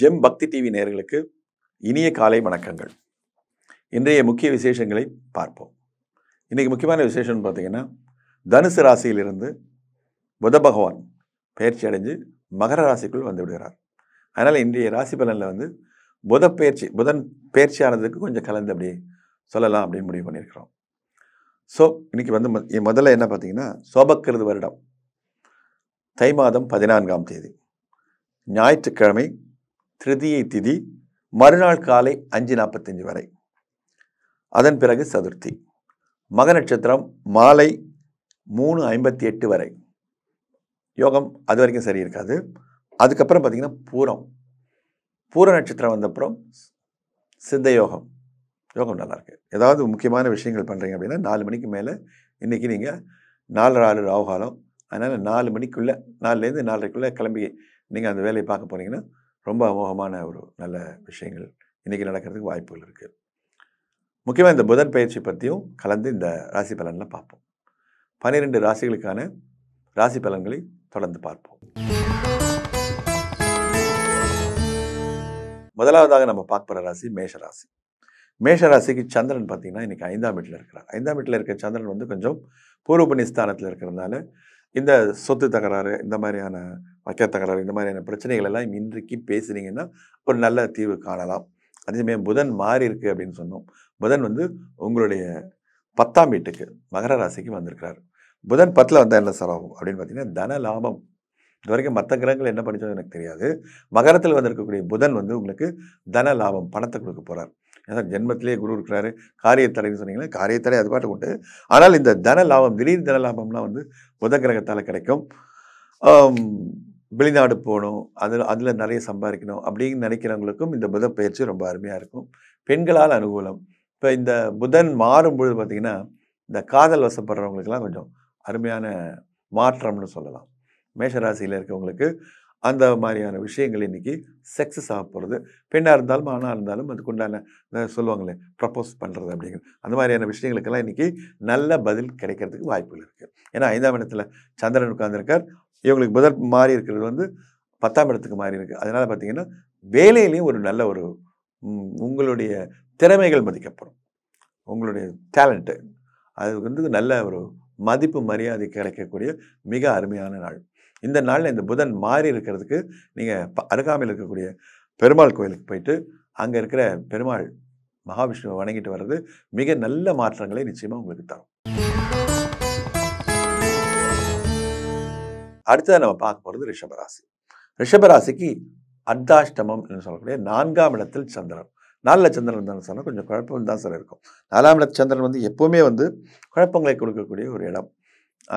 GeM பக்தி TV நேர்களுக்கு இனிய காலை வணக்கங்கள் இன்றைய முக்கிய விசேஷங்களை பார்ப்போம் இன்றைக்கி முக்கியமான விசேஷம்னு பார்த்தீங்கன்னா தனுசு ராசியிலிருந்து புத பகவான் பயிற்சி அடைஞ்சு மகர ராசிக்குள் வந்து விடுகிறார் அதனால் இன்றைய ராசி பலனில் வந்து புத பயிற்சி புதன் பயிற்சி ஆனதுக்கு கொஞ்சம் கலந்து அப்படியே சொல்லலாம் அப்படின்னு முடிவு பண்ணியிருக்கிறோம் ஸோ இன்றைக்கி வந்து முதல்ல என்ன பார்த்தீங்கன்னா சோபக்கிறது வருடம் தை மாதம் பதினான்காம் தேதி ஞாயிற்றுக்கிழமை திருதியை திதி மறுநாள் காலை அஞ்சு நாற்பத்தஞ்சு வரை அதன் பிறகு சதுர்த்தி மக நட்சத்திரம் மாலை மூணு ஐம்பத்தி எட்டு வரை யோகம் அது வரைக்கும் சரி இருக்காது அதுக்கப்புறம் பார்த்திங்கன்னா பூரம் பூர நட்சத்திரம் வந்தப்புறம் சித்த யோகம் யோகம் நல்லாயிருக்கு ஏதாவது முக்கியமான விஷயங்கள் பண்ணுறீங்க அப்படின்னா நாலு மணிக்கு மேலே இன்றைக்கி நீங்கள் நாலு ஆறு ராகுகாலம் அதனால் நாலு மணிக்குள்ளே நாலுலேருந்து நாலரைக்குள்ளே கிளம்பி நீங்கள் அந்த வேலையை பார்க்க போனீங்கன்னா ரொம்ப அமோகமான ஒரு நல்ல விஷயங்கள் இன்றைக்கி நடக்கிறதுக்கு வாய்ப்புகள் இருக்குது முக்கியமாக இந்த புதன் பயிற்சி பற்றியும் கலந்து இந்த ராசி பலனில் பார்ப்போம் பன்னிரெண்டு ராசிகளுக்கான ராசி பலன்களை தொடர்ந்து பார்ப்போம் முதலாவதாக நம்ம பார்க்குற ராசி மேஷ ராசி மேஷ ராசிக்கு சந்திரன் பார்த்திங்கன்னா இன்றைக்கி ஐந்தாம் வீட்டில் இருக்கிறார் ஐந்தாம் வீட்டில் இருக்கிற சந்திரன் வந்து கொஞ்சம் பூர்வபுணி ஸ்தானத்தில் இருக்கிறதுனால இந்த சொத்து தகராறு இந்த மாதிரியான வர்க்க தகராறு இந்த மாதிரியான பிரச்சனைகள் எல்லாம் இன்றைக்கு பேசுனீங்கன்னா ஒரு நல்ல தீர்வு காணலாம் அதே சமயம் புதன் மாறி இருக்குது அப்படின்னு சொன்னோம் புதன் வந்து உங்களுடைய பத்தாம் வீட்டுக்கு மகர ராசிக்கு வந்திருக்கிறார் புதன் பத்தில் வந்தால் என்ன சார் ஆகும் அப்படின்னு பார்த்தீங்கன்னா தன லாபம் இது வரைக்கும் மற்ற கிரகங்கள் என்ன பண்ணிச்சோம் எனக்கு தெரியாது மகரத்தில் வந்திருக்கக்கூடிய புதன் வந்து உங்களுக்கு தன லாபம் பணத்தை கொடுக்க போகிறார் ஏன்னா ஜென்மத்திலேயே குரு இருக்கிறாரு காரியத்தடைன்னு சொன்னீங்கன்னா காரியத்தடை அது பாட்டு உண்டு ஆனால் இந்த தன லாபம் திடீர் தன லாபம்லாம் வந்து புத கிரகத்தால் கிடைக்கும் வெளிநாடு போகணும் அதில் அதில் நிறைய சம்பாதிக்கணும் அப்படின்னு நினைக்கிறவங்களுக்கும் இந்த புத பயிற்சி ரொம்ப அருமையாக இருக்கும் பெண்களால் அனுகூலம் இப்போ இந்த புதன் மாறும் பொழுது பார்த்திங்கன்னா இந்த காதல் வசப்படுறவங்களுக்கெல்லாம் கொஞ்சம் அருமையான மாற்றம்னு சொல்லலாம் மேஷராசியில் இருக்கவங்களுக்கு அந்த மாதிரியான விஷயங்கள் இன்றைக்கி செக்ஸ் சாப்பிட்றது பெண்ணாக இருந்தாலும் ஆணாக இருந்தாலும் அதுக்குண்டான சொல்லுவாங்களே ப்ரப்போஸ் பண்ணுறது அப்படிங்கிற அந்த மாதிரியான விஷயங்களுக்கெல்லாம் இன்றைக்கி நல்ல பதில் கிடைக்கிறதுக்கு வாய்ப்புகள் இருக்குது ஏன்னா ஐந்தாம் இடத்துல சந்திரன் உட்கார்ந்துருக்கார் இவங்களுக்கு முதல் மாறி இருக்கிறது வந்து பத்தாம் இடத்துக்கு மாறி இருக்குது அதனால் பார்த்தீங்கன்னா வேலையிலையும் ஒரு நல்ல ஒரு உங்களுடைய திறமைகள் மதிக்கப்படும் உங்களுடைய டேலண்ட்டு அது வந்து நல்ல ஒரு மதிப்பு மரியாதை கிடைக்கக்கூடிய மிக அருமையான நாள் இந்த நாளில் இந்த புதன் மாறி இருக்கிறதுக்கு நீங்கள் அருகாமையில் இருக்கக்கூடிய பெருமாள் கோயிலுக்கு போயிட்டு அங்கே இருக்கிற பெருமாள் மகாவிஷ்ணுவை வணங்கிட்டு வர்றது மிக நல்ல மாற்றங்களை நிச்சயமாக உங்களுக்கு தரும் அடுத்ததாக நம்ம பார்க்க போகிறது ரிஷபராசி ரிஷபராசிக்கு அர்த்தாஷ்டமம் என்று சொல்லக்கூடிய நான்காம் இடத்தில் சந்திரன் நாலில் சந்திரன் தான் சொன்னால் கொஞ்சம் குழப்பம் தான் சார் இருக்கும் நாலாம் இடத்து சந்திரன் வந்து எப்போவுமே வந்து குழப்பங்களை கொடுக்கக்கூடிய ஒரு இடம்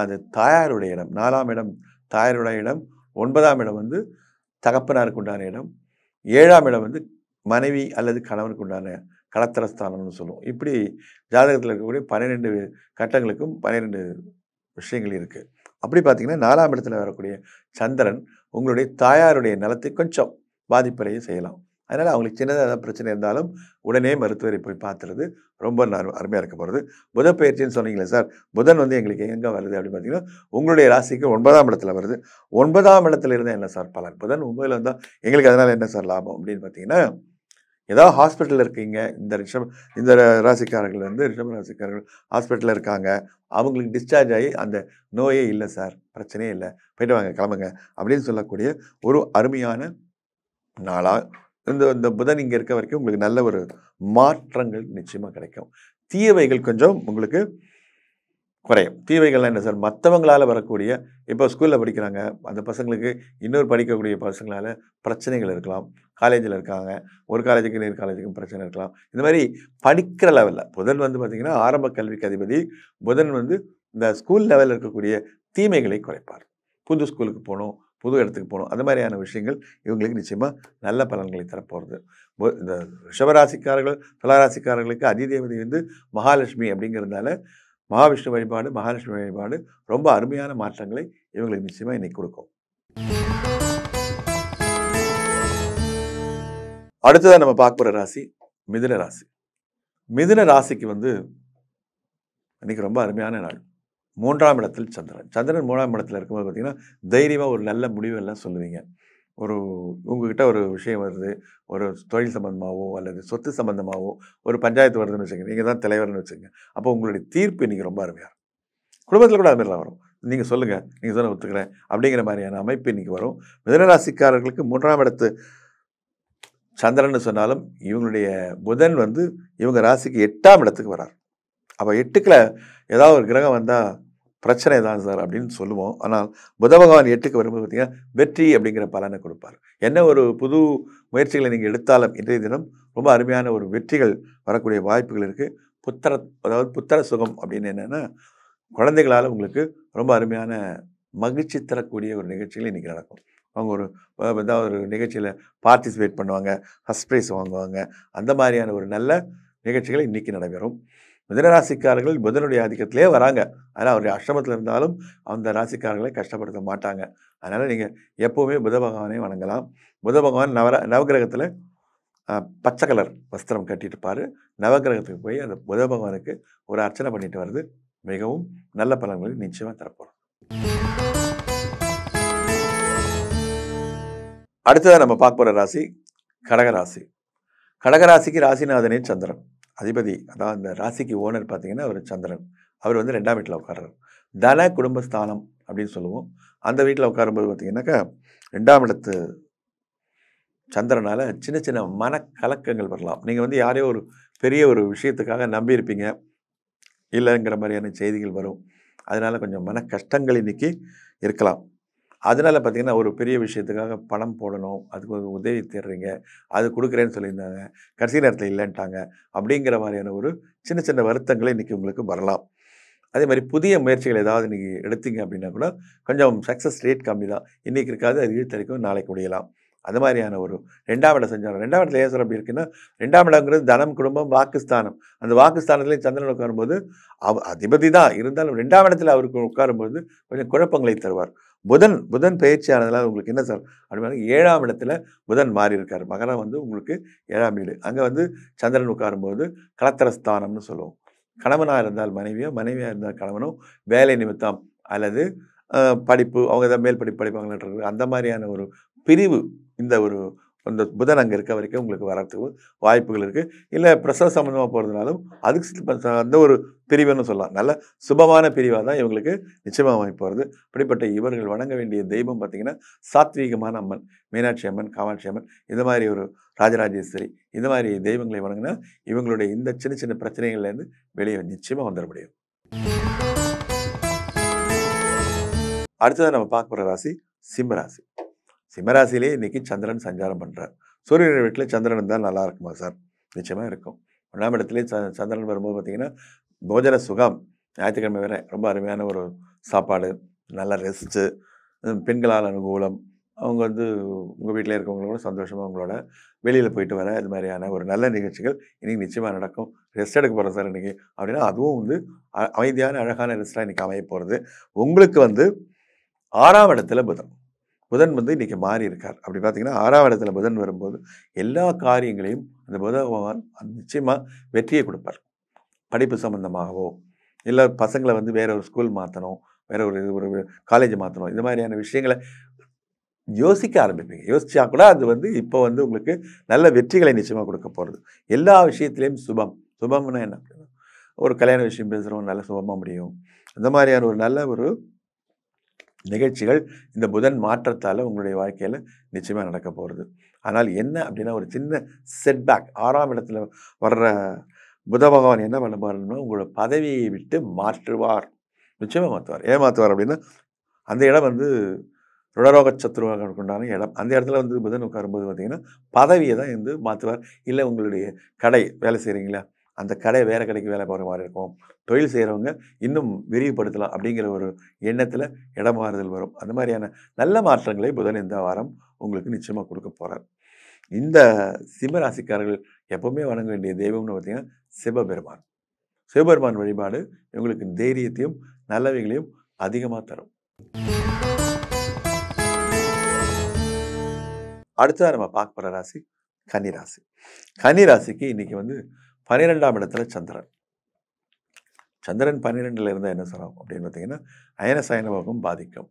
அது தாயாருடைய இடம் நாலாம் இடம் தாயாருடைய இடம் ஒன்பதாம் இடம் வந்து தகப்பனாருக்கு உண்டான இடம் ஏழாம் இடம் வந்து மனைவி அல்லது கணவனுக்கு உண்டான கலத்தரஸ்தானம்னு சொல்லுவோம் இப்படி ஜாதகத்தில் இருக்கக்கூடிய பன்னிரெண்டு கட்டங்களுக்கும் பன்னிரெண்டு விஷயங்கள் இருக்குது அப்படி பார்த்தீங்கன்னா நாலாம் இடத்துல வரக்கூடிய சந்திரன் உங்களுடைய தாயாருடைய நலத்தை கொஞ்சம் பாதிப்படைய செய்யலாம் அதனால் அவங்களுக்கு சின்னதாக ஏதாவது பிரச்சனை இருந்தாலும் உடனே மருத்துவரை போய் பார்த்துறது ரொம்ப அருமையாக இருக்க போகிறது புத பயிற்சின்னு சொன்னீங்களே சார் புதன் வந்து எங்களுக்கு எங்கே வருது அப்படின்னு பார்த்தீங்கன்னா உங்களுடைய ராசிக்கு ஒன்பதாம் இடத்துல வருது ஒன்பதாம் இடத்துல இருந்தால் என்ன சார் பலன் புதன் ஒன்பதில் இருந்தால் எங்களுக்கு அதனால் என்ன சார் லாபம் அப்படின்னு பார்த்தீங்கன்னா ஏதாவது ஹாஸ்பிட்டலில் இருக்கீங்க இந்த ரிஷம் இந்த ராசிக்காரர்கள் வந்து ரிஷம ராசிக்காரர்கள் ஹாஸ்பிட்டலில் இருக்காங்க அவங்களுக்கு டிஸ்சார்ஜ் ஆகி அந்த நோயே இல்லை சார் பிரச்சனையே இல்லை போயிட்டு வாங்க கிளம்புங்க அப்படின்னு சொல்லக்கூடிய ஒரு அருமையான நாளாக இந்த இந்த புதன் இங்கே இருக்க வரைக்கும் உங்களுக்கு நல்ல ஒரு மாற்றங்கள் நிச்சயமாக கிடைக்கும் தீயவைகள் கொஞ்சம் உங்களுக்கு குறையும் தீவைகள்லாம் என்ன சார் மற்றவங்களால் வரக்கூடிய இப்போ ஸ்கூலில் படிக்கிறாங்க அந்த பசங்களுக்கு இன்னொரு படிக்கக்கூடிய பசங்களால் பிரச்சனைகள் இருக்கலாம் காலேஜில் இருக்காங்க ஒரு காலேஜுக்கு இன்னொரு காலேஜுக்கும் பிரச்சனை இருக்கலாம் இந்த மாதிரி படிக்கிற லெவலில் புதன் வந்து பார்த்திங்கன்னா ஆரம்ப கல்விக்கு அதிபதி புதன் வந்து இந்த ஸ்கூல் லெவலில் இருக்கக்கூடிய தீமைகளை குறைப்பார் புது ஸ்கூலுக்கு போகணும் புது இடத்துக்கு போகணும் அந்த மாதிரியான விஷயங்கள் இவங்களுக்கு நிச்சயமாக நல்ல பலன்களை தரப்போகிறது இந்த ரிஷபராசிக்காரர்கள் துளாராசிக்காரர்களுக்கு அதிதேவதை வந்து மகாலட்சுமி அப்படிங்கிறதுனால மகாவிஷ்ணு வழிபாடு மகாலட்சுமி வழிபாடு ரொம்ப அருமையான மாற்றங்களை இவங்களுக்கு நிச்சயமாக இன்னைக்கு கொடுக்கும் அடுத்ததாக நம்ம பார்க்க போகிற ராசி மிதுன ராசி மிதுன ராசிக்கு வந்து இன்னைக்கு ரொம்ப அருமையான நாள் மூன்றாம் இடத்தில் சந்திரன் சந்திரன் மூணாம் இடத்துல இருக்கும்போது பார்த்தீங்கன்னா தைரியமாக ஒரு நல்ல முடிவு எல்லாம் சொல்லுவீங்க ஒரு உங்ககிட்ட ஒரு விஷயம் வருது ஒரு தொழில் சம்பந்தமாகவோ அல்லது சொத்து சம்பந்தமாகவோ ஒரு பஞ்சாயத்து வருதுன்னு வச்சுக்கங்க நீங்கள் தான் தலைவர்னு வச்சுங்க அப்போ உங்களுடைய தீர்ப்பு இன்றைக்கி ரொம்ப அருமையாக குடும்பத்தில் கூட அதுமாரிலாம் வரும் நீங்கள் சொல்லுங்கள் நீங்கள் சொன்ன ஒத்துக்கிறேன் அப்படிங்கிற மாதிரியான அமைப்பு இன்றைக்கி வரும் மிதனராசிக்காரர்களுக்கு மூன்றாம் இடத்து சந்திரன்னு சொன்னாலும் இவங்களுடைய புதன் வந்து இவங்க ராசிக்கு எட்டாம் இடத்துக்கு வரார் அப்போ எட்டுக்கில் ஏதாவது ஒரு கிரகம் வந்தால் பிரச்சனை தான் சார் அப்படின்னு சொல்லுவோம் ஆனால் புத பகவான் எட்டுக்கு வரும்போது பார்த்திங்கன்னா வெற்றி அப்படிங்கிற பலனை கொடுப்பார் என்ன ஒரு புது முயற்சிகளை நீங்கள் எடுத்தாலும் இன்றைய தினம் ரொம்ப அருமையான ஒரு வெற்றிகள் வரக்கூடிய வாய்ப்புகள் இருக்குது புத்தர அதாவது புத்தர சுகம் அப்படின்னு என்னென்னா குழந்தைகளால் உங்களுக்கு ரொம்ப அருமையான மகிழ்ச்சி தரக்கூடிய ஒரு நிகழ்ச்சிகள் இன்றைக்கி நடக்கும் அவங்க ஒரு ஏதாவது ஒரு நிகழ்ச்சியில் பார்ட்டிசிபேட் பண்ணுவாங்க ஃபஸ்ட் ப்ரைஸ் வாங்குவாங்க அந்த மாதிரியான ஒரு நல்ல நிகழ்ச்சிகளை இன்றைக்கி நடைபெறும் மிதனராசிக்காரர்கள் புதனுடைய ஆதிக்கத்திலே வராங்க ஆனால் அவருடைய அஷ்டமத்தில் இருந்தாலும் அந்த ராசிக்காரர்களை கஷ்டப்படுத்த மாட்டாங்க அதனால் நீங்கள் எப்போவுமே புத பகவானை வணங்கலாம் புத பகவான் நவர நவகிரகத்தில் பச்சை கலர் வஸ்திரம் கட்டிட்டுப்பார் நவகிரகத்துக்கு போய் அந்த புத பகவானுக்கு ஒரு அர்ச்சனை பண்ணிட்டு வர்றது மிகவும் நல்ல பலன்களை நிச்சயமாக தரப்போகிறோம் அடுத்ததாக நம்ம பார்க்க போகிற ராசி கடகராசி கடகராசிக்கு ராசிநாதனே சந்திரன் அதிபதி அதாவது அந்த ராசிக்கு ஓனர் பார்த்தீங்கன்னா அவர் சந்திரன் அவர் வந்து ரெண்டாம் வீட்டில் உட்கார்றாரு தன குடும்பஸ்தானம் அப்படின்னு சொல்லுவோம் அந்த வீட்டில் உட்காரும்போது பார்த்தீங்கன்னாக்கா ரெண்டாம் இடத்து சந்திரனால் சின்ன சின்ன மனக்கலக்கங்கள் வரலாம் நீங்கள் வந்து யாரையோ ஒரு பெரிய ஒரு விஷயத்துக்காக நம்பியிருப்பீங்க இல்லைங்கிற மாதிரியான செய்திகள் வரும் அதனால் கொஞ்சம் மன கஷ்டங்கள் இன்றைக்கி இருக்கலாம் அதனால் பார்த்திங்கன்னா ஒரு பெரிய விஷயத்துக்காக பணம் போடணும் அதுக்கு ஒரு உதவி தேடுறீங்க அது கொடுக்குறேன்னு சொல்லியிருந்தாங்க கடைசி நேரத்தில் இல்லைன்ட்டாங்க அப்படிங்கிற மாதிரியான ஒரு சின்ன சின்ன வருத்தங்களை இன்றைக்கி உங்களுக்கு வரலாம் அதே மாதிரி புதிய முயற்சிகள் ஏதாவது நீங்கள் எடுத்தீங்க அப்படின்னா கூட கொஞ்சம் சக்ஸஸ் ரேட் கம்மி தான் இன்றைக்கி இருக்காது அது இழுத்தரைக்கும் நாளைக்கு முடியலாம் அது மாதிரியான ஒரு ரெண்டாம் இடம் செஞ்சாரம் ரெண்டாம் இடத்துல ஏன் அப்படி இருக்குன்னா ரெண்டாம் இடங்கிறது தனம் குடும்பம் வாக்குஸ்தானம் அந்த வாக்குஸ்தானத்துலேயும் சந்திரன் உட்காரும்போது அவ் அதிபதி தான் இருந்தாலும் ரெண்டாம் இடத்துல அவருக்கு உட்காரும்போது கொஞ்சம் குழப்பங்களை தருவார் புதன் புதன் பயிற்சியானதுனால உங்களுக்கு என்ன சார் அப்படின்னா ஏழாம் இடத்துல புதன் மாறி இருக்கார் மகரம் வந்து உங்களுக்கு ஏழாம் வீடு அங்கே வந்து சந்திரன் உட்காரும்போது கலத்தரஸ்தானம்னு சொல்லுவோம் கணவனாக இருந்தால் மனைவியோ மனைவியாக இருந்தால் கணவனோ வேலை நிமித்தம் அல்லது படிப்பு அவங்க ஏதாவது மேல் படிப்பு படிப்பாங்களான்றது அந்த மாதிரியான ஒரு பிரிவு இந்த ஒரு அந்த புதன் அங்கே இருக்க வரைக்கும் உங்களுக்கு வரத்துக்கு வாய்ப்புகள் இருக்குது இல்லை பிரசவ சம்மந்தமாக போகிறதுனாலும் அதுக்கு அந்த ஒரு பிரிவுன்னு சொல்லலாம் நல்ல சுபமான பிரிவாக தான் இவங்களுக்கு நிச்சயமாக வாய்ப்பு வருது அப்படிப்பட்ட இவர்கள் வணங்க வேண்டிய தெய்வம் பார்த்திங்கன்னா சாத்விகமான அம்மன் மீனாட்சி அம்மன் காமாட்சி அம்மன் இந்த மாதிரி ஒரு ராஜராஜேஸ்வரி இந்த மாதிரி தெய்வங்களை வணங்கினா இவங்களுடைய இந்த சின்ன சின்ன பிரச்சனைகள்லேருந்து வெளியே நிச்சயமாக வந்துட முடியும் அடுத்ததாக நம்ம பார்க்க போகிற ராசி சிம்ம ராசி சிம்மராசிலேயே இன்றைக்கி சந்திரன் சஞ்சாரம் பண்ணுறார் சூரியனுடைய வீட்டில் சந்திரன் இருந்தால் நல்லா இருக்குமா சார் நிச்சயமாக இருக்கும் ஒன்றாம் இடத்துலேயே ச சந்திரன் வரும்போது பார்த்திங்கன்னா போஜன சுகம் ஞாயிற்றுக்கிழமை வேற ரொம்ப அருமையான ஒரு சாப்பாடு நல்லா ரெஸ்ட்டு பெண்களால் அனுகூலம் அவங்க வந்து உங்கள் வீட்டில் இருக்கவங்களோட சந்தோஷமாக அவங்களோட வெளியில் போயிட்டு வர இது மாதிரியான ஒரு நல்ல நிகழ்ச்சிகள் இன்றைக்கி நிச்சயமாக நடக்கும் ரெஸ்ட் எடுக்க போகிறோம் சார் இன்றைக்கி அப்படின்னா அதுவும் வந்து அமைதியான அழகான ரெஸ்ட்டாக இன்றைக்கி அமைய போகிறது உங்களுக்கு வந்து ஆறாம் இடத்துல புதன் புதன் வந்து இன்றைக்கி மாறி இருக்கார் அப்படி பார்த்தீங்கன்னா ஆறாம் இடத்துல புதன் வரும்போது எல்லா காரியங்களையும் அந்த புத பகவான் நிச்சயமாக வெற்றியை கொடுப்பார் படிப்பு சம்மந்தமாகவோ இல்லை பசங்களை வந்து வேறு ஒரு ஸ்கூல் மாற்றணும் வேறு ஒரு ஒரு காலேஜ் மாற்றணும் இந்த மாதிரியான விஷயங்களை யோசிக்க ஆரம்பிப்பீங்க யோசிச்சா கூட அது வந்து இப்போ வந்து உங்களுக்கு நல்ல வெற்றிகளை நிச்சயமாக கொடுக்க போகிறது எல்லா விஷயத்துலேயும் சுபம் சுபம்னா என்ன ஒரு கல்யாண விஷயம் பேசுகிறோம் நல்ல சுபமாக முடியும் அந்த மாதிரியான ஒரு நல்ல ஒரு நிகழ்ச்சிகள் இந்த புதன் மாற்றத்தால் உங்களுடைய வாழ்க்கையில் நிச்சயமாக நடக்க போகிறது ஆனால் என்ன அப்படின்னா ஒரு சின்ன செட்பேக் ஆறாம் இடத்துல வர்ற புத பகவான் என்ன பண்ண பாருன்னா உங்களோட பதவியை விட்டு மாற்றுவார் நிச்சயமாக மாற்றுவார் ஏன் மாற்றுவார் அப்படின்னா அந்த இடம் வந்து ருடரோக சத்ருவாக கொண்டான இடம் அந்த இடத்துல வந்து புதன் உட்காரும்போது பார்த்திங்கன்னா பதவியை தான் வந்து மாற்றுவார் இல்லை உங்களுடைய கடை வேலை செய்கிறீங்களா அந்த கடை வேறு கடைக்கு வேலை போகிற மாதிரி இருக்கும் தொழில் செய்கிறவங்க இன்னும் விரிவுபடுத்தலாம் அப்படிங்கிற ஒரு எண்ணத்தில் இடமாறுதல் வரும் அந்த மாதிரியான நல்ல மாற்றங்களை புதன் இந்த வாரம் உங்களுக்கு நிச்சயமாக கொடுக்க போகிறார் இந்த சிம்மராசிக்காரர்கள் எப்போவுமே வணங்க வேண்டிய தெய்வம்னு பார்த்திங்கன்னா சிவபெருமான் சிவபெருமான் வழிபாடு இவங்களுக்கு தைரியத்தையும் நல்லவைகளையும் அதிகமாக தரும் அடுத்ததாக நம்ம பார்க்க போகிற ராசி கன்னிராசி கன்னிராசிக்கு இன்றைக்கி வந்து பன்னிரெண்டாம் இடத்துல சந்திரன் சந்திரன் பன்னிரெண்டில் இருந்தால் என்ன சார் ஆகும் அப்படின்னு பார்த்தீங்கன்னா அயன சயனபாகம் பாதிக்கும்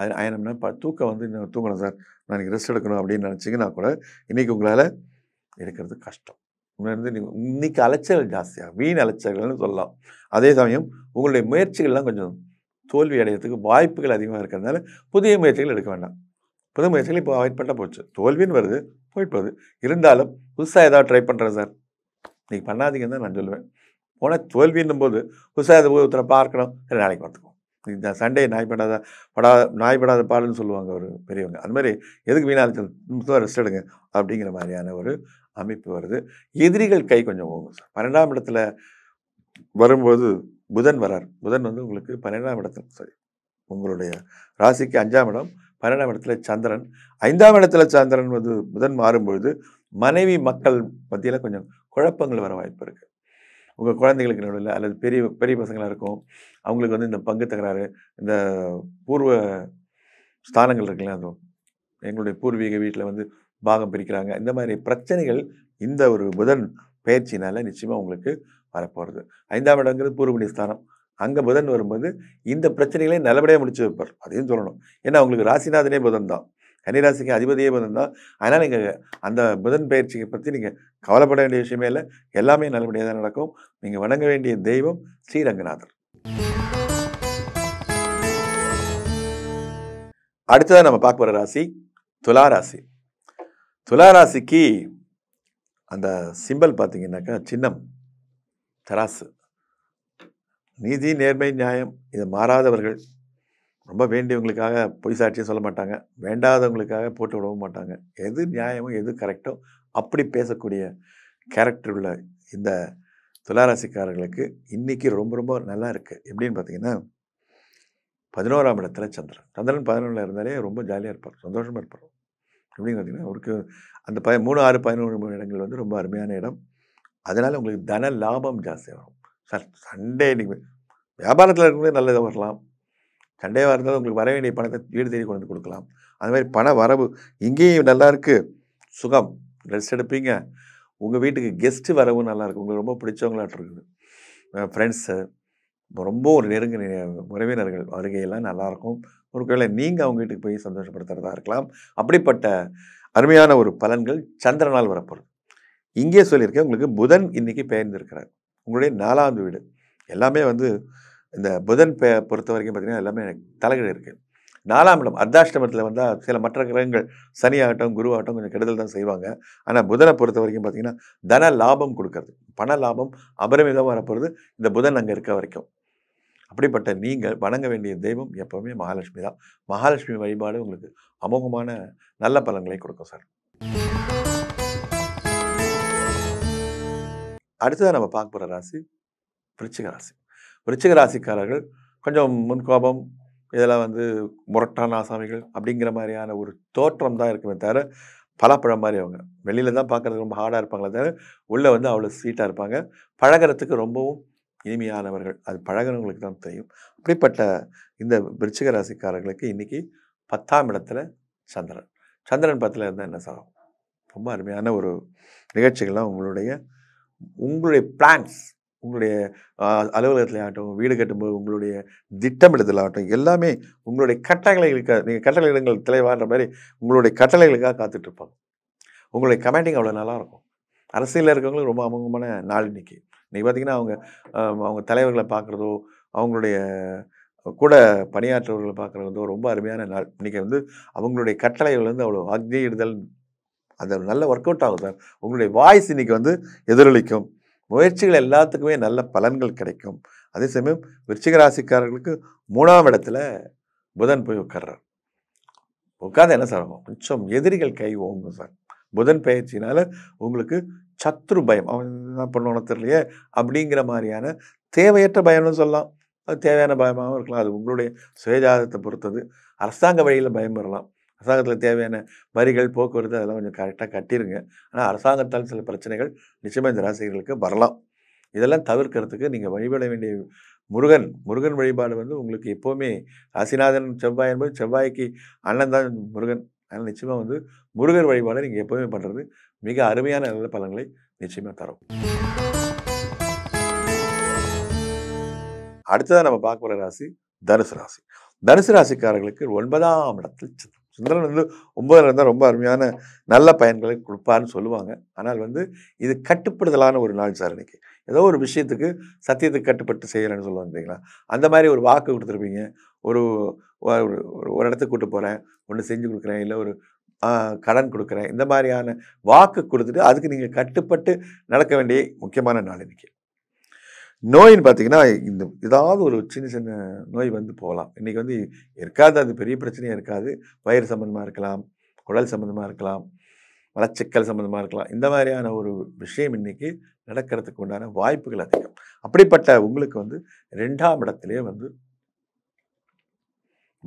அது அயனம்னா இப்போ தூக்கம் வந்து இன்னும் தூங்கணும் சார் நான் இன்றைக்கி ரெஸ்ட் எடுக்கணும் அப்படின்னு நினச்சிங்கன்னா கூட இன்றைக்கி உங்களால் இருக்கிறது கஷ்டம் இருந்து நீங்கள் இன்றைக்கி அலைச்சல் ஜாஸ்தியாக வீண் அலைச்சல்கள்னு சொல்லலாம் அதே சமயம் உங்களுடைய முயற்சிகள்லாம் கொஞ்சம் தோல்வி அடையிறதுக்கு வாய்ப்புகள் அதிகமாக இருக்கிறதுனால புதிய முயற்சிகள் எடுக்க வேண்டாம் புது முயற்சிகள் இப்போ அவாய்ட் பண்ணால் போச்சு தோல்வின்னு வருது போயிட்டு போகுது இருந்தாலும் புதுசாக ஏதாவது ட்ரை பண்ணுறேன் சார் இன்றைக்கி பண்ணாதீங்கன்னு தான் நான் சொல்லுவேன் போனால் தோல்வின்னும் போது புதுசாக அதை போய் ஒருத்தரை பார்க்கணும் சரி நாளைக்கு பார்த்துக்குவோம் இந்த சண்டே நாய் படாத படாத நாய் படாத பாடுன்னு சொல்லுவாங்க ஒரு பெரியவங்க அது மாதிரி எதுக்கு வீணாக ரெஸ்ட் எடுங்க அப்படிங்கிற மாதிரியான ஒரு அமைப்பு வருது எதிரிகள் கை கொஞ்சம் போகும் சார் பன்னெண்டாம் இடத்துல வரும்போது புதன் வரார் புதன் வந்து உங்களுக்கு பன்னெண்டாம் இடத்துல சாரி உங்களுடைய ராசிக்கு அஞ்சாம் இடம் பன்னெண்டாம் இடத்துல சந்திரன் ஐந்தாம் இடத்துல சந்திரன் வந்து புதன் மாறும்பொழுது மனைவி மக்கள் மத்தியில் கொஞ்சம் குழப்பங்கள் வர வாய்ப்பு இருக்குது உங்கள் குழந்தைகளுக்கு நடுவில் அல்லது பெரிய பெரிய பசங்களாக இருக்கும் அவங்களுக்கு வந்து இந்த பங்கு தகராறு இந்த பூர்வ ஸ்தானங்கள் இருக்குல்ல அதுவும் எங்களுடைய பூர்வீக வீட்டில் வந்து பாகம் பிரிக்கிறாங்க இந்த மாதிரி பிரச்சனைகள் இந்த ஒரு புதன் பயிற்சினால் நிச்சயமாக உங்களுக்கு வரப்போகிறது ஐந்தாம் இடங்கிறது பூர்வபுண்ணிய ஸ்தானம் அங்கே புதன் வரும்போது இந்த பிரச்சனைகளையும் நல்லபடியாக முடிச்சு வைப்பார் அதையும் சொல்லணும் ஏன்னா அவங்களுக்கு ராசிநாதனே புதன் தான் கன்னிராசிக்கு அதிபதியே புதன் தான் அதனால் நீங்கள் அந்த புதன் பயிற்சியை பற்றி நீங்கள் கவலைப்பட வேண்டிய விஷயமே இல்லை எல்லாமே நல்லபடியாக தான் நடக்கும் நீங்கள் வணங்க வேண்டிய தெய்வம் ஸ்ரீரங்கநாதர் அடுத்ததாக நம்ம பார்க்க போகிற ராசி துலா ராசி துலா ராசிக்கு அந்த சிம்பல் பார்த்தீங்கன்னாக்கா சின்னம் தராசு நீதி நேர்மை நியாயம் இது மாறாதவர்கள் ரொம்ப வேண்டியவங்களுக்காக பொய் சாட்சியும் சொல்ல மாட்டாங்க வேண்டாதவங்களுக்காக போட்டு விடவும் மாட்டாங்க எது நியாயமோ எது கரெக்டோ அப்படி பேசக்கூடிய கேரக்டர் உள்ள இந்த துளாராசிக்காரர்களுக்கு இன்றைக்கி ரொம்ப ரொம்ப நல்லா இருக்குது எப்படின்னு பார்த்தீங்கன்னா பதினோராம் இடத்துல சந்திரன் சந்திரன் பதினொன்றில் இருந்தாலே ரொம்ப ஜாலியாக இருப்பார் சந்தோஷமாக இருப்பார் எப்படின்னு பார்த்தீங்கன்னா அவருக்கு அந்த ப மூணு ஆறு பதினொன்று இடங்கள் வந்து ரொம்ப அருமையான இடம் அதனால் உங்களுக்கு தன லாபம் ஜாஸ்தியாக வரும் சார் சண்டே இன்றைக்கி வியாபாரத்தில் இருக்கிறதே நல்லதாக வரலாம் சண்டையாக இருந்தாலும் உங்களுக்கு வர வேண்டிய பணத்தை வீடு தேடி கொண்டு கொடுக்கலாம் அது மாதிரி பண வரவு இங்கேயும் நல்லா இருக்குது சுகம் ரெஸ்ட் எடுப்பீங்க உங்கள் வீட்டுக்கு கெஸ்ட்டு வரவும் நல்லாயிருக்கும் உங்களுக்கு ரொம்ப பிடிச்சவங்களாட்டு இருக்குது ஃப்ரெண்ட்ஸு ரொம்ப ஒரு நெருங்க உறவினர்கள் வருகையெல்லாம் நல்லாயிருக்கும் ஒரு வேளை நீங்கள் அவங்க வீட்டுக்கு போய் சந்தோஷப்படுத்துகிறதா இருக்கலாம் அப்படிப்பட்ட அருமையான ஒரு பலன்கள் சந்திரனால் வரப்படும் இங்கே சொல்லியிருக்கேன் உங்களுக்கு புதன் இன்றைக்கி பெயர்ந்திருக்கிறார் உங்களுடைய நாலாவது வீடு எல்லாமே வந்து இந்த புதன் பே பொறுத்த வரைக்கும் பார்த்திங்கன்னா எல்லாமே தலைகள் இருக்குது நாலாம் இடம் அர்த்தாஷ்டமத்தில் வந்தால் சில மற்ற கிரகங்கள் சனி ஆகட்டும் குரு ஆகட்டும் கொஞ்சம் கெடுதல் தான் செய்வாங்க ஆனால் புதனை பொறுத்த வரைக்கும் பார்த்திங்கன்னா தன லாபம் கொடுக்கறது பண லாபம் அபரிமிதம் வரப்போகிறது இந்த புதன் அங்கே இருக்க வரைக்கும் அப்படிப்பட்ட நீங்கள் வணங்க வேண்டிய தெய்வம் எப்போவுமே மகாலட்சுமி தான் மகாலட்சுமி வழிபாடு உங்களுக்கு அமோகமான நல்ல பலன்களை கொடுக்கும் சார் அடுத்ததாக நம்ம பார்க்க போகிற ராசி விருச்சிக ராசி விருச்சிக ராசிக்காரர்கள் கொஞ்சம் முன்கோபம் இதெல்லாம் வந்து முரட்டான ஆசாமிகள் அப்படிங்கிற மாதிரியான ஒரு தோற்றம் தான் இருக்குமே தவிர பலப்பழம் மாதிரி அவங்க வெளியில் தான் பார்க்குறது ரொம்ப ஹார்டாக இருப்பாங்களே தவிர உள்ளே வந்து அவ்வளோ ஸ்வீட்டாக இருப்பாங்க பழகிறதுக்கு ரொம்பவும் இனிமையானவர்கள் அது பழகிறவங்களுக்கு தான் தெரியும் அப்படிப்பட்ட இந்த விருச்சிக ராசிக்காரர்களுக்கு இன்றைக்கி பத்தாம் இடத்துல சந்திரன் சந்திரன் பத்தில் இருந்தால் என்ன சாகும் ரொம்ப அருமையான ஒரு நிகழ்ச்சிகள்லாம் உங்களுடைய உங்களுடைய பிளான்ஸ் உங்களுடைய அலுவலகத்தில் ஆகட்டும் வீடு கட்டும்போது உங்களுடைய திட்டமிடுதல் ஆகட்டும் எல்லாமே உங்களுடைய கட்டளைகளுக்காக நீங்கள் கட்டளை இடங்கள் தெளிவாகிற மாதிரி உங்களுடைய கட்டளைகளுக்காக காத்துட்ருப்பாங்க உங்களுடைய கமெண்டிங் அவ்வளோ நல்லாயிருக்கும் அரசியலில் இருக்கவங்களுக்கு ரொம்ப அமுகமான நாள் இன்னைக்கு இன்றைக்கி பார்த்திங்கன்னா அவங்க அவங்க தலைவர்களை பார்க்குறதோ அவங்களுடைய கூட பணியாற்றவர்களை பார்க்குறதோ ரொம்ப அருமையான நாள் இன்றைக்கி வந்து அவங்களுடைய கட்டளைகள் வந்து அவ்வளோ அக்னியிடுதல் அந்த நல்ல ஒர்க் அவுட் ஆகும் சார் உங்களுடைய வாய்ஸ் இன்றைக்கி வந்து எதிரொலிக்கும் முயற்சிகள் எல்லாத்துக்குமே நல்ல பலன்கள் கிடைக்கும் அதே சமயம் விருச்சிக ராசிக்காரர்களுக்கு மூணாம் இடத்துல புதன் போய் உட்கார்றார் உட்காந்து என்ன சார் கொஞ்சம் எதிரிகள் கை ஓங்கும் சார் புதன் பயிற்சினால உங்களுக்கு சத்ரு பயம் அவன் என்ன பண்ணுவானோ தெரியலையே அப்படிங்கிற மாதிரியான தேவையற்ற பயம்னு சொல்லலாம் அது தேவையான பயமாகவும் இருக்கலாம் அது உங்களுடைய சுயஜாதத்தை பொறுத்தது அரசாங்க வழியில் பயம் வரலாம் அரசாங்கத்தில் தேவையான வரிகள் போக்குவரத்து அதெல்லாம் கொஞ்சம் கரெக்டாக கட்டிடுங்க ஆனால் அரசாங்கத்தால் சில பிரச்சனைகள் நிச்சயமாக இந்த ராசிகளுக்கு வரலாம் இதெல்லாம் தவிர்க்கிறதுக்கு நீங்கள் வழிபட வேண்டிய முருகன் முருகன் வழிபாடு வந்து உங்களுக்கு எப்போவுமே ராசிநாதன் செவ்வாய் என்பது செவ்வாய்க்கு அண்ணன் தான் முருகன் அதனால் நிச்சயமாக வந்து முருகன் வழிபாடை நீங்கள் எப்போவுமே பண்ணுறது மிக அருமையான நல்ல பலன்களை நிச்சயமாக தரும் அடுத்ததாக நம்ம பார்க்க போகிற ராசி தனுசு ராசி தனுசு ராசிக்காரர்களுக்கு ஒன்பதாம் இடத்தில் சுந்தரன் வந்து ஒன்பதில் இருந்தால் ரொம்ப அருமையான நல்ல பயன்களை கொடுப்பார்னு சொல்லுவாங்க ஆனால் வந்து இது கட்டுப்படுதலான ஒரு நாள் சார் இன்னைக்கு ஏதோ ஒரு விஷயத்துக்கு சத்தியத்துக்கு கட்டுப்பட்டு செய்கிறேன்னு சொல்லுவாங்க இல்லைங்களா அந்த மாதிரி ஒரு வாக்கு கொடுத்துருப்பீங்க ஒரு ஒரு இடத்துக்கு கூட்டு போகிறேன் ஒன்று செஞ்சு கொடுக்குறேன் இல்லை ஒரு கடன் கொடுக்குறேன் இந்த மாதிரியான வாக்கு கொடுத்துட்டு அதுக்கு நீங்கள் கட்டுப்பட்டு நடக்க வேண்டிய முக்கியமான நாள் இன்னைக்கு நோயின்னு பார்த்தீங்கன்னா இந்த ஏதாவது ஒரு சின்ன சின்ன நோய் வந்து போகலாம் இன்றைக்கி வந்து இருக்காது அது பெரிய பிரச்சனையாக இருக்காது வயிறு சம்மந்தமாக இருக்கலாம் குழல் சம்மந்தமாக இருக்கலாம் மலச்சிக்கல் சம்மந்தமாக இருக்கலாம் இந்த மாதிரியான ஒரு விஷயம் இன்றைக்கி நடக்கிறதுக்கு உண்டான வாய்ப்புகள் அதிகம் அப்படிப்பட்ட உங்களுக்கு வந்து ரெண்டாம் இடத்துலேயே வந்து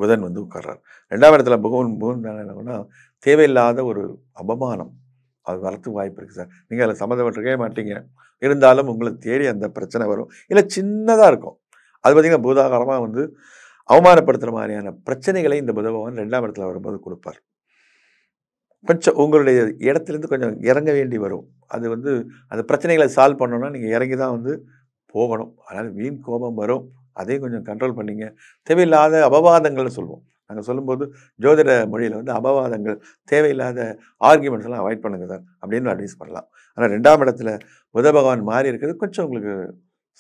புதன் வந்து உட்கார்றார் ரெண்டாம் இடத்துல புகவன் புகன் என்னன்னா தேவையில்லாத ஒரு அவமானம் அது வரத்துக்கு வாய்ப்பு இருக்குது சார் நீங்கள் அதில் சம்மந்தப்பட்டிருக்கவே மாட்டீங்க இருந்தாலும் உங்களை தேடி அந்த பிரச்சனை வரும் இல்லை சின்னதாக இருக்கும் அது பார்த்திங்கன்னா பூதாகரமாக வந்து அவமானப்படுத்துகிற மாதிரியான பிரச்சனைகளை இந்த புதபவன் ரெண்டாம் இடத்துல வரும்போது கொடுப்பார் கொஞ்சம் உங்களுடைய இடத்துலேருந்து கொஞ்சம் இறங்க வேண்டி வரும் அது வந்து அந்த பிரச்சனைகளை சால்வ் பண்ணணும்னா நீங்கள் இறங்கி தான் வந்து போகணும் அதனால் வீண் கோபம் வரும் அதையும் கொஞ்சம் கண்ட்ரோல் பண்ணிங்க தேவையில்லாத அபவாதங்கள்னு சொல்லுவோம் நாங்கள் சொல்லும்போது ஜோதிட மொழியில் வந்து அபவாதங்கள் தேவையில்லாத ஆர்குமெண்ட்ஸ் எல்லாம் அவாய்ட் பண்ணுங்க சார் அப்படின்னு அட்வைஸ் பண்ணலாம் ஆனால் ரெண்டாம் இடத்துல புத பகவான் மாறி இருக்கிறது கொஞ்சம் உங்களுக்கு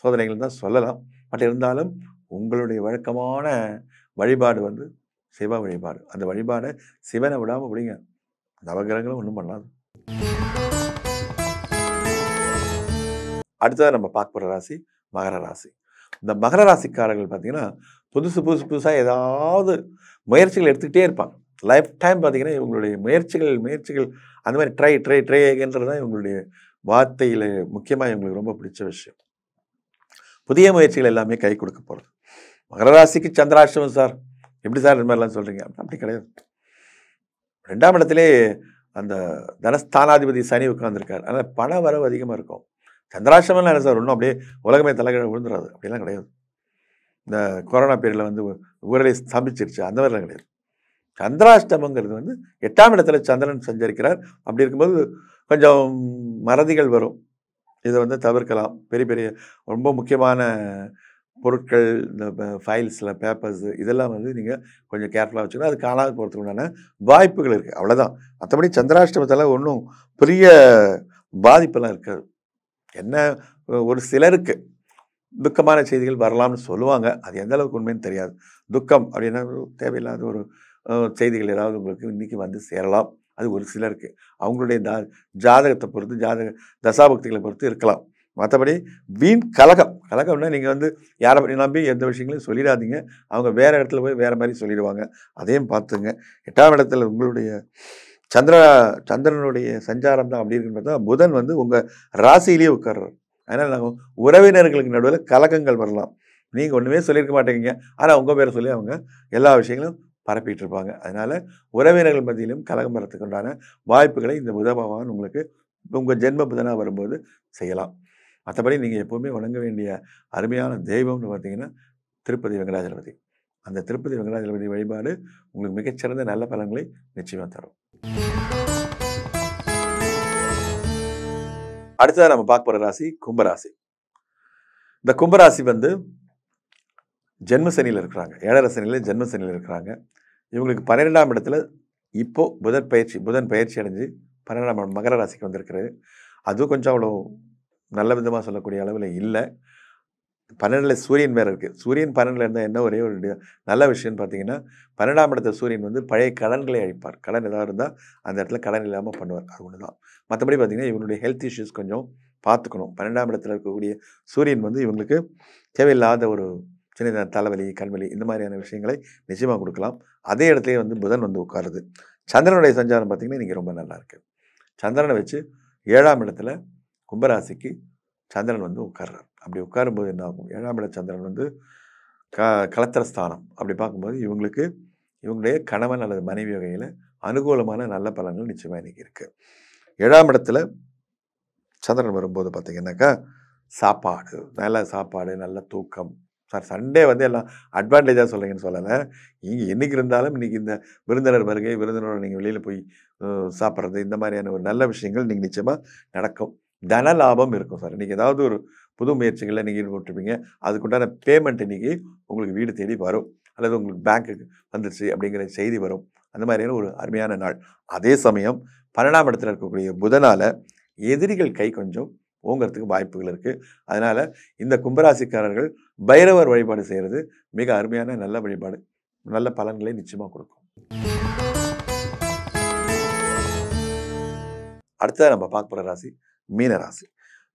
சோதனைகள் தான் சொல்லலாம் பட் இருந்தாலும் உங்களுடைய வழக்கமான வழிபாடு வந்து சிவ வழிபாடு அந்த வழிபாடை சிவனை விடாமல் விடுங்க நவகிரகங்களும் ஒன்றும் பண்ணாது அடுத்ததாக நம்ம பார்க்க போகிற ராசி மகர ராசி இந்த மகர ராசிக்காரர்கள் பார்த்திங்கன்னா புதுசு புதுசு புதுசாக ஏதாவது முயற்சிகள் எடுத்துக்கிட்டே இருப்பாங்க லைஃப் டைம் பார்த்திங்கன்னா இவங்களுடைய முயற்சிகள் முயற்சிகள் அந்த மாதிரி ட்ரை ட்ரை ட்ரை ட்ரைன்றது தான் இவங்களுடைய வார்த்தையில் முக்கியமாக இவங்களுக்கு ரொம்ப பிடிச்ச விஷயம் புதிய முயற்சிகள் எல்லாமே கை கொடுக்க போகிறது மகர ராசிக்கு சந்திராஷ்டமம் சார் எப்படி சார் இந்த மாதிரிலாம் சொல்கிறீங்க அப்படி கிடையாது ரெண்டாம் இடத்துலே அந்த தனஸ்தானாதிபதி சனி உட்காந்துருக்கார் அதனால் பண வரவு அதிகமாக இருக்கும் சந்திராஷ்டமெல்லாம் என்ன சார் ஒன்றும் அப்படியே உலகமே தலைகிழ விழுந்துடாது அப்படிலாம் கிடையாது இந்த கொரோனா பீரியடில் வந்து உரலை சமைச்சிருச்சு அந்த மாதிரிலாம் கிடையாது சந்திராஷ்டமங்கிறது வந்து எட்டாம் இடத்துல சந்திரன் சஞ்சரிக்கிறார் அப்படி இருக்கும்போது கொஞ்சம் மறதிகள் வரும் இதை வந்து தவிர்க்கலாம் பெரிய பெரிய ரொம்ப முக்கியமான பொருட்கள் இந்த ஃபைல்ஸில் பேப்பர்ஸு இதெல்லாம் வந்து நீங்கள் கொஞ்சம் கேர்ஃபுல்லாக வச்சுக்கணும் அது காணாமல் போகிறதுக்கு உண்டான வாய்ப்புகள் இருக்குது அவ்வளோதான் மற்றபடி சந்திராஷ்டமத்தில் ஒன்றும் பெரிய பாதிப்பெல்லாம் இருக்காது என்ன ஒரு சிலருக்கு துக்கமான செய்திகள் வரலாம்னு சொல்லுவாங்க அது எந்த அளவுக்கு உண்மைன்னு தெரியாது துக்கம் அப்படின்னா தேவையில்லாத ஒரு செய்திகள் ஏதாவது உங்களுக்கு இன்றைக்கி வந்து சேரலாம் அது ஒரு சிலருக்கு அவங்களுடைய தா ஜாதகத்தை பொறுத்து ஜாதக தசாபக்திகளை பொறுத்து இருக்கலாம் மற்றபடி வீண் கலகம் கலகம்னா நீங்கள் வந்து யாரை பற்றி நம்பி எந்த விஷயங்களையும் சொல்லிடாதீங்க அவங்க வேறு இடத்துல போய் வேறு மாதிரி சொல்லிடுவாங்க அதையும் பார்த்துங்க எட்டாம் இடத்துல உங்களுடைய சந்திர சந்திரனுடைய சஞ்சாரம் தான் அப்படி இருக்குன்னு பார்த்தா புதன் வந்து உங்கள் ராசியிலேயே உட்கார்றார் அதனால் நாங்கள் உறவினர்களுக்கு நடுவில் கலக்கங்கள் வரலாம் நீங்கள் ஒன்றுமே சொல்லியிருக்க மாட்டேங்க ஆனால் உங்கள் பேரை சொல்லி அவங்க எல்லா விஷயங்களும் பரப்பிட்டு இருப்பாங்க அதனால் உறவினர்கள் மத்தியிலும் கலகம் வரத்துக்கு உண்டான வாய்ப்புகளை இந்த புத பகவான் உங்களுக்கு உங்கள் ஜென்ம புதனாக வரும்போது செய்யலாம் மற்றபடி நீங்கள் எப்போவுமே வணங்க வேண்டிய அருமையான தெய்வம்னு பார்த்தீங்கன்னா திருப்பதி வெங்கடாஜலபதி அந்த திருப்பதி வெங்கடாஜலபதி வழிபாடு உங்களுக்கு மிகச்சிறந்த நல்ல பலன்களை நிச்சயமாக தரும் அடுத்ததாக நம்ம பார்க்க போகிற ராசி கும்பராசி இந்த கும்பராசி வந்து ஜென்மசனியில் இருக்கிறாங்க ஏழரை சனியில் ஜென்மசனியில் இருக்கிறாங்க இவங்களுக்கு பன்னிரெண்டாம் இடத்துல இப்போது புதன் பயிற்சி புதன் பயிற்சி அடைஞ்சு பன்னிரெண்டாம் மகர ராசிக்கு வந்திருக்கிறது அதுவும் கொஞ்சம் அவ்வளோ நல்ல விதமாக சொல்லக்கூடிய அளவில் இல்லை பன்னெண்டில் சூரியன் வேறு இருக்குது சூரியன் பன்னெண்டில் இருந்தால் என்ன ஒரே ஒரு நல்ல விஷயம்னு பார்த்தீங்கன்னா பன்னெண்டாம் இடத்த சூரியன் வந்து பழைய கடன்களை அழிப்பார் கடன் ஏதாவது இருந்தால் அந்த இடத்துல கடன் இல்லாமல் பண்ணுவார் அது ஒன்று தான் மற்றபடி பார்த்திங்கன்னா இவங்களுடைய ஹெல்த் இஷ்யூஸ் கொஞ்சம் பார்த்துக்கணும் பன்னெண்டாம் இடத்துல இருக்கக்கூடிய சூரியன் வந்து இவங்களுக்கு தேவையில்லாத ஒரு சின்ன தலைவலி கண்வலி இந்த மாதிரியான விஷயங்களை நிச்சயமாக கொடுக்கலாம் அதே இடத்துலேயே வந்து புதன் வந்து உட்காருது சந்திரனுடைய சஞ்சாரம் பார்த்திங்கன்னா இன்றைக்கி ரொம்ப நல்லா இருக்குது சந்திரனை வச்சு ஏழாம் இடத்துல கும்பராசிக்கு சந்திரன் வந்து உட்கார்றார் அப்படி உட்காரும்போது என்ன ஆகும் ஏழாம் இட சந்திரன் வந்து க கலத்திரஸ்தானம் ஸ்தானம் அப்படி பார்க்கும்போது இவங்களுக்கு இவங்களுடைய கணவன் அல்லது மனைவி வகையில் அனுகூலமான நல்ல பலன்கள் நிச்சயமாக இன்றைக்கி இருக்குது ஏழாம் இடத்துல சந்திரன் வரும்போது பார்த்திங்கன்னாக்கா சாப்பாடு நல்ல சாப்பாடு நல்ல தூக்கம் சார் சண்டே வந்து எல்லாம் அட்வான்டேஜாக சொல்கிறீங்கன்னு சொல்லலை இங்கே என்றைக்கு இருந்தாலும் இன்றைக்கி இந்த விருந்தினர் வருகை விருந்தினரோட நீங்கள் வெளியில் போய் சாப்பிட்றது இந்த மாதிரியான ஒரு நல்ல விஷயங்கள் நீங்கள் நிச்சயமாக நடக்கும் தன லாபம் இருக்கும் சார் நீங்கள் ஏதாவது ஒரு புது முயற்சிகளில் நீங்கள் ஈடுபட்டுருப்பீங்க அதுக்குண்டான பேமெண்ட் இன்றைக்கி உங்களுக்கு வீடு தேடி வரும் அல்லது உங்களுக்கு பேங்க்குக்கு வந்துருச்சு அப்படிங்கிற செய்தி வரும் அந்த மாதிரியான ஒரு அருமையான நாள் அதே சமயம் பன்னெண்டாம் இடத்துல இருக்கக்கூடிய புதனால் எதிரிகள் கை கொஞ்சம் ஓங்கிறதுக்கு வாய்ப்புகள் இருக்குது அதனால் இந்த கும்பராசிக்காரர்கள் பைரவர் வழிபாடு செய்கிறது மிக அருமையான நல்ல வழிபாடு நல்ல பலன்களை நிச்சயமாக கொடுக்கும் அடுத்ததாக நம்ம பார்க்க போகிற ராசி மீனராசி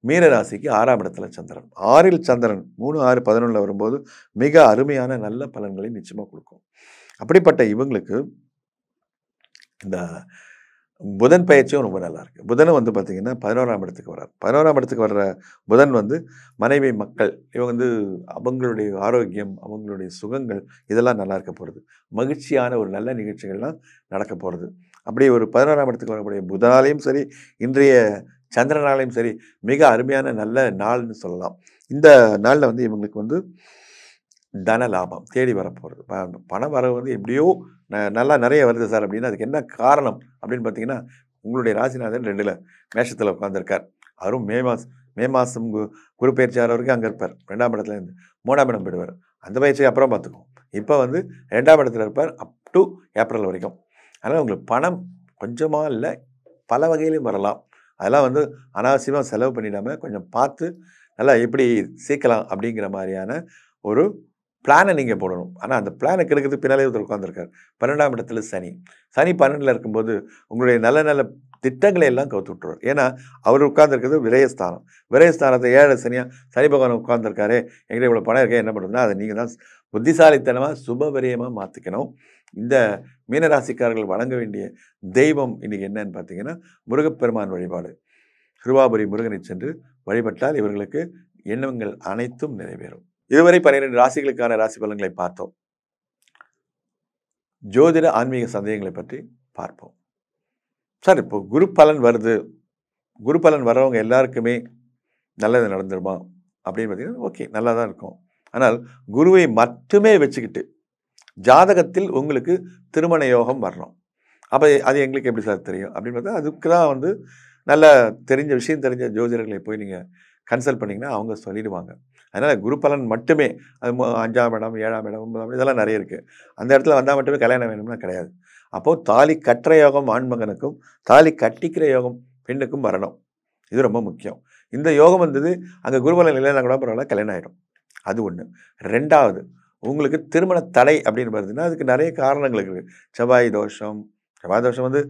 மீனராசிக்கு ஆறாம் இடத்துல சந்திரன் ஆறில் சந்திரன் மூணு ஆறு பதினொன்றில் வரும்போது மிக அருமையான நல்ல பலன்களை நிச்சயமாக கொடுக்கும் அப்படிப்பட்ட இவங்களுக்கு இந்த புதன் பயிற்சியும் ரொம்ப நல்லா இருக்குது புதனும் வந்து பார்த்திங்கன்னா பதினோராம் இடத்துக்கு வர்றார் பதினோராம் இடத்துக்கு வர்ற புதன் வந்து மனைவி மக்கள் இவங்க வந்து அவங்களுடைய ஆரோக்கியம் அவங்களுடைய சுகங்கள் இதெல்லாம் நல்லா இருக்க போகிறது மகிழ்ச்சியான ஒரு நல்ல நிகழ்ச்சிகள்லாம் நடக்க போகிறது அப்படி ஒரு பதினோராம் இடத்துக்கு வரக்கூடிய புதனாலையும் சரி இன்றைய சந்திரனாலையும் சரி மிக அருமையான நல்ல நாள்னு சொல்லலாம் இந்த நாளில் வந்து இவங்களுக்கு வந்து தன லாபம் தேடி வரப்போகிறது பண வரவு வந்து எப்படியோ நல்லா நிறைய வருது சார் அப்படின்னா அதுக்கு என்ன காரணம் அப்படின்னு பார்த்தீங்கன்னா உங்களுடைய ராசிநாதன் ரெண்டில் மேஷத்தில் உட்காந்துருக்கார் அவரும் மே மாதம் மே மாதம் குரு பயிற்சியாளர் வரைக்கும் அங்கே இருப்பார் ரெண்டாம் இடத்துல இருந்து மூணாம் இடம் போயிடுவார் அந்த பயிற்சியை அப்புறம் பார்த்துக்குவோம் இப்போ வந்து ரெண்டாம் இடத்துல இருப்பார் அப் டு ஏப்ரல் வரைக்கும் அதனால் உங்களுக்கு பணம் கொஞ்சமாக இல்லை பல வகையிலையும் வரலாம் அதெல்லாம் வந்து அனாவசியமாக செலவு பண்ணிடாமல் கொஞ்சம் பார்த்து நல்லா எப்படி சேர்க்கலாம் அப்படிங்கிற மாதிரியான ஒரு பிளானை நீங்கள் போடணும் ஆனால் அந்த பிளானை கெடுக்கிறது பின்னாலே ஒருத்தர் உட்காந்துருக்கார் பன்னெண்டாம் இடத்துல சனி சனி பன்னெண்டில் இருக்கும்போது உங்களுடைய நல்ல நல்ல திட்டங்களை எல்லாம் கவுத்து விட்டுருவார் ஏன்னா அவர் உட்காந்துருக்கிறது விரயஸ்தானம் விரயஸ்தானத்தை ஏழை சனியாக சனி பகவான் உட்காந்துருக்காரு எங்கிட்ட இவ்வளோ பணம் இருக்கே என்ன பண்ணுறதுன்னா அதை நீங்கள் தான் புத்திசாலித்தனமாக சுபபரியமாக மாற்றிக்கணும் இந்த மீனராசிக்காரர்கள் வழங்க வேண்டிய தெய்வம் இன்றைக்கி என்னன்னு பார்த்தீங்கன்னா முருகப்பெருமான் வழிபாடு திருவாபுரி முருகனை சென்று வழிபட்டால் இவர்களுக்கு எண்ணங்கள் அனைத்தும் நிறைவேறும் இதுவரை பன்னிரெண்டு ராசிகளுக்கான ராசி பலன்களை பார்த்தோம் ஜோதிட ஆன்மீக சந்தேகங்களை பற்றி பார்ப்போம் சார் இப்போ குரு பலன் வருது குரு பலன் வர்றவங்க எல்லாருக்குமே நல்லது நடந்துருமா அப்படின்னு பார்த்தீங்கன்னா ஓகே நல்லா தான் இருக்கும் ஆனால் குருவை மட்டுமே வச்சுக்கிட்டு ஜாதகத்தில் உங்களுக்கு திருமண யோகம் வரணும் அப்போ அது எங்களுக்கு எப்படி சார் தெரியும் அப்படின்னு பார்த்தா அதுக்கு தான் வந்து நல்ல தெரிஞ்ச விஷயம் தெரிஞ்ச ஜோதிடர்களை போய் நீங்கள் கன்சல்ட் பண்ணிங்கன்னா அவங்க சொல்லிடுவாங்க அதனால் குரு பலன் மட்டுமே அது அஞ்சாம் இடம் ஏழாம் இடம் இதெல்லாம் நிறைய இருக்குது அந்த இடத்துல வந்தால் மட்டுமே கல்யாணம் வேணும்னா கிடையாது அப்போது தாலி கற்ற யோகம் ஆண்மகனுக்கும் தாலி கட்டிக்கிற யோகம் பெண்ணுக்கும் வரணும் இது ரொம்ப முக்கியம் இந்த யோகம் வந்தது அங்கே குருபலன் இல்லைன்னா கூட பரவாயில்ல கல்யாணம் ஆகிடும் அது ஒன்று ரெண்டாவது உங்களுக்கு திருமண தடை அப்படின்னு பார்த்தீங்கன்னா அதுக்கு நிறைய காரணங்கள் இருக்குது செவ்வாய் தோஷம் செவ்வாய் தோஷம் வந்து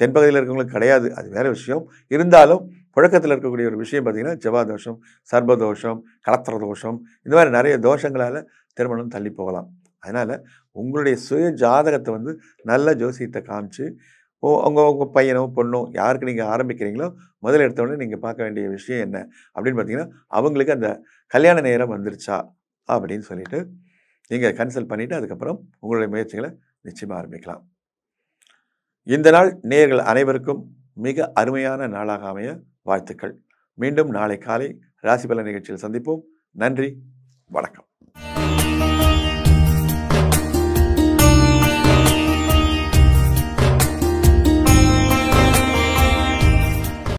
தென்பகுதியில் இருக்கவங்களுக்கு கிடையாது அது வேறு விஷயம் இருந்தாலும் புழக்கத்தில் இருக்கக்கூடிய ஒரு விஷயம் பார்த்திங்கன்னா செவ்வாய் தோஷம் சர்பதோஷம் கலத்திர தோஷம் இந்த மாதிரி நிறைய தோஷங்களால் திருமணம் தள்ளி போகலாம் அதனால் உங்களுடைய சுய ஜாதகத்தை வந்து நல்ல ஜோசியத்தை காமிச்சு ஓ அவங்க உங்கள் பையனோ பொண்ணோ யாருக்கு நீங்கள் ஆரம்பிக்கிறீங்களோ முதல் எடுத்தோடனே நீங்கள் பார்க்க வேண்டிய விஷயம் என்ன அப்படின்னு பார்த்தீங்கன்னா அவங்களுக்கு அந்த கல்யாண நேரம் வந்துருச்சா அப்படின்னு சொல்லிட்டு நீங்கள் கன்சல்ட் பண்ணிவிட்டு அதுக்கப்புறம் உங்களுடைய முயற்சிகளை நிச்சயமாக ஆரம்பிக்கலாம் இந்த நாள் நேர்கள் அனைவருக்கும் மிக அருமையான நாளாக அமைய வாழ்த்துக்கள் மீண்டும் நாளை காலை ராசிபல நிகழ்ச்சியில் சந்திப்போம் நன்றி வணக்கம்